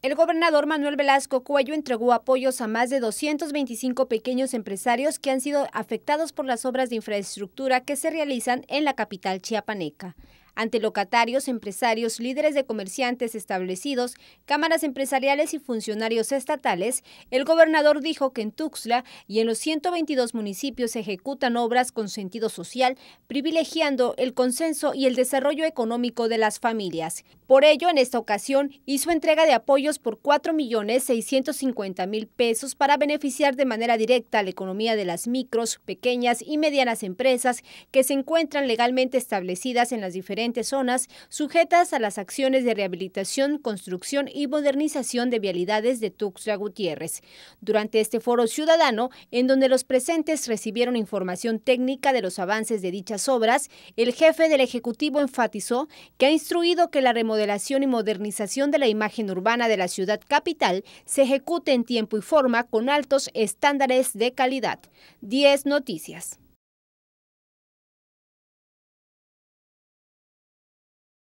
El gobernador Manuel Velasco Cuello entregó apoyos a más de 225 pequeños empresarios que han sido afectados por las obras de infraestructura que se realizan en la capital chiapaneca ante locatarios, empresarios, líderes de comerciantes establecidos, cámaras empresariales y funcionarios estatales, el gobernador dijo que en Tuxtla y en los 122 municipios se ejecutan obras con sentido social, privilegiando el consenso y el desarrollo económico de las familias. Por ello, en esta ocasión hizo entrega de apoyos por 4.650.000 pesos para beneficiar de manera directa a la economía de las micros, pequeñas y medianas empresas que se encuentran legalmente establecidas en las diferentes zonas sujetas a las acciones de rehabilitación, construcción y modernización de vialidades de Tuxtla Gutiérrez. Durante este foro ciudadano, en donde los presentes recibieron información técnica de los avances de dichas obras, el jefe del Ejecutivo enfatizó que ha instruido que la remodelación y modernización de la imagen urbana de la ciudad capital se ejecute en tiempo y forma con altos estándares de calidad. 10 Noticias.